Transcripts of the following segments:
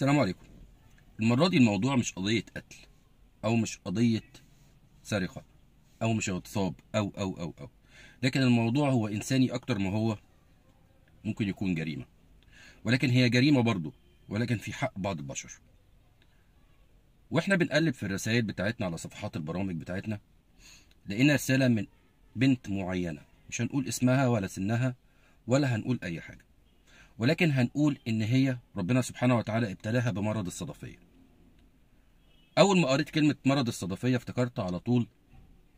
السلام عليكم المرة دي الموضوع مش قضية قتل أو مش قضية سرقة أو مش اغتصاب أو أو أو أو لكن الموضوع هو إنساني أكتر ما هو ممكن يكون جريمة ولكن هي جريمة برضه ولكن في حق بعض البشر واحنا بنقلب في الرسائل بتاعتنا على صفحات البرامج بتاعتنا لقينا رسالة من بنت معينة مش هنقول اسمها ولا سنها ولا هنقول أي حاجة ولكن هنقول ان هي ربنا سبحانه وتعالى ابتلاها بمرض الصدفيه اول ما قريت كلمه مرض الصدفيه افتكرت على طول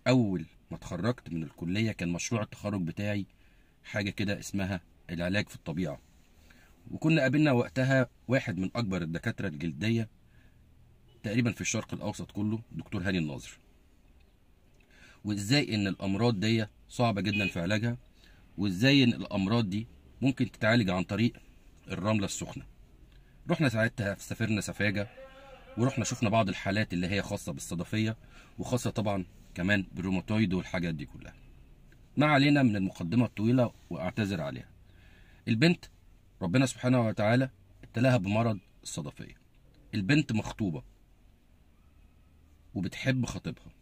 اول ما اتخرجت من الكليه كان مشروع التخرج بتاعي حاجه كده اسمها العلاج في الطبيعه وكنا قابلنا وقتها واحد من اكبر الدكاتره الجلديه تقريبا في الشرق الاوسط كله دكتور هاني الناظر وازاي ان الامراض دي صعبه جدا في علاجها وازاي ان الامراض دي ممكن تتعالج عن طريق الرمله السخنه رحنا ساعتها سافرنا سفاجه ورحنا شفنا بعض الحالات اللي هي خاصه بالصدفيه وخاصه طبعا كمان بالروماتويد والحاجات دي كلها ما علينا من المقدمه الطويله واعتذر عليها البنت ربنا سبحانه وتعالى ابتلاها بمرض الصدفيه البنت مخطوبه وبتحب خطيبها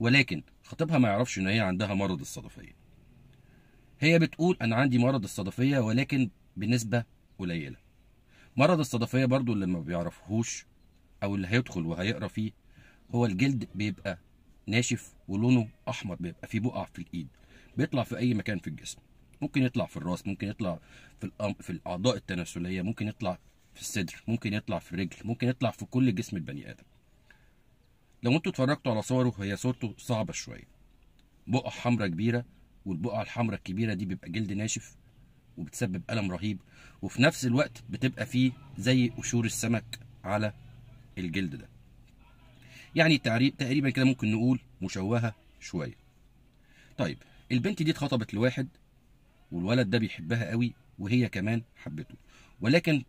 ولكن خطيبها ما يعرفش ان هي عندها مرض الصدفيه هي بتقول انا عندي مرض الصدفيه ولكن بنسبه قليله مرض الصدفيه برضو اللي ما بيعرفهوش او اللي هيدخل وهيقرا فيه هو الجلد بيبقى ناشف ولونه احمر بيبقى فيه بقع في الايد بيطلع في اي مكان في الجسم ممكن يطلع في الراس ممكن يطلع في الأم... في الاعضاء التناسليه ممكن يطلع في الصدر ممكن يطلع في الرجل ممكن يطلع في كل جسم البني ادم لو انتوا اتفرجتوا على صوره هي صورته صعبه شويه بقع حمراء كبيره والبقع الحمراء الكبيره دي بيبقى جلد ناشف وبتسبب الم رهيب وفي نفس الوقت بتبقى فيه زي قشور السمك على الجلد ده يعني تقريبا كده ممكن نقول مشوهه شويه طيب البنت دي اتخطبت لواحد والولد ده بيحبها قوي وهي كمان حبته ولكن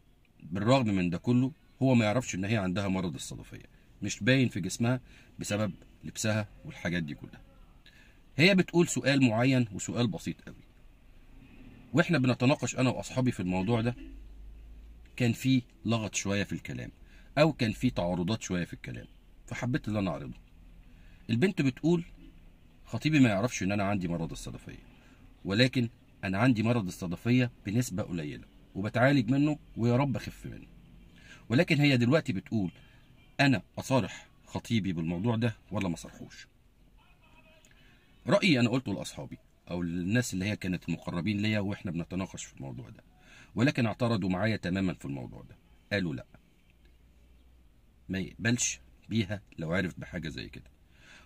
بالرغم من ده كله هو ما يعرفش ان هي عندها مرض الصدفيه مش باين في جسمها بسبب لبسها والحاجات دي كلها هي بتقول سؤال معين وسؤال بسيط قوي واحنا بنتناقش انا واصحابي في الموضوع ده كان في لغط شويه في الكلام او كان في تعارضات شويه في الكلام فحبيت ان انا اعرضه البنت بتقول خطيبي ما يعرفش ان انا عندي مرض الصدفيه ولكن انا عندي مرض الصدفيه بنسبه قليله وبتعالج منه ويا رب اخف منه ولكن هي دلوقتي بتقول انا اصارح خطيبي بالموضوع ده ولا ما صرحوش رايي انا قلته لاصحابي او الناس اللي هي كانت المقربين ليا واحنا بنتناقش في الموضوع ده ولكن اعترضوا معايا تماما في الموضوع ده قالوا لا ما يقبلش بيها لو عرف بحاجه زي كده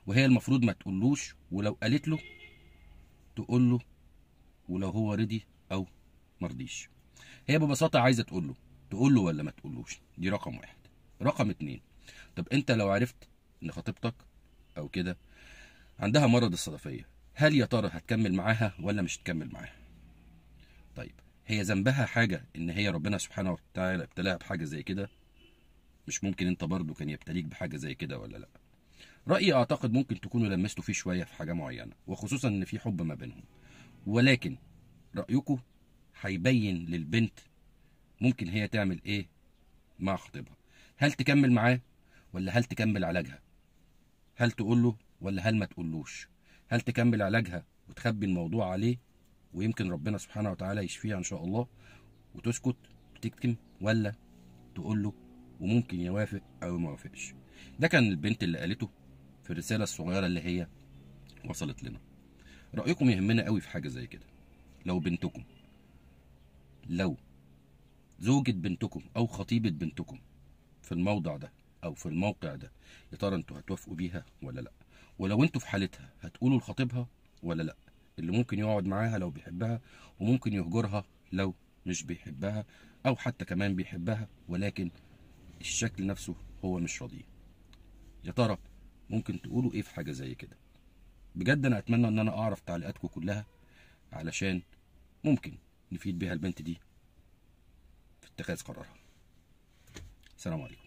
وهي المفروض ما تقولوش ولو قالت له تقول له ولو هو رضي او مرضيش هي ببساطه عايزه تقول له تقول له ولا ما تقولوش دي رقم واحد رقم اتنين طب انت لو عرفت ان خطيبتك او كده عندها مرض الصدفيه هل يا ترى هتكمل معاها ولا مش هتكمل معاها طيب هي ذنبها حاجه ان هي ربنا سبحانه وتعالى ابتلاها بحاجه زي كده مش ممكن انت برضه كان يبتليك بحاجه زي كده ولا لا رايي اعتقد ممكن تكونوا لمستوا فيه شويه في حاجه معينه وخصوصا ان في حب ما بينهم ولكن رايكم هيبين للبنت ممكن هي تعمل ايه مع خطيبها هل تكمل معاه ولا هل تكمل علاجها هل تقول له ولا هل ما تقولوش هل تكمل علاجها وتخبي الموضوع عليه ويمكن ربنا سبحانه وتعالى يشفيها ان شاء الله وتسكت وتكتم ولا تقول له وممكن يوافق او ما يوافقش ده كان البنت اللي قالته في الرساله الصغيره اللي هي وصلت لنا رايكم يهمنا قوي في حاجه زي كده لو بنتكم لو زوجة بنتكم أو خطيبة بنتكم في الموضع ده أو في الموقع ده يا ترى أنتوا هتوافقوا بيها ولا لأ؟ ولو انتوا في حالتها هتقولوا لخطيبها ولا لا اللي ممكن يقعد معاها لو بيحبها وممكن يهجرها لو مش بيحبها او حتى كمان بيحبها ولكن الشكل نفسه هو مش راضي يا ترى ممكن تقولوا ايه في حاجه زي كده بجد انا اتمنى ان انا اعرف تعليقاتكم كلها علشان ممكن نفيد بيها البنت دي في اتخاذ قرارها سلام عليكم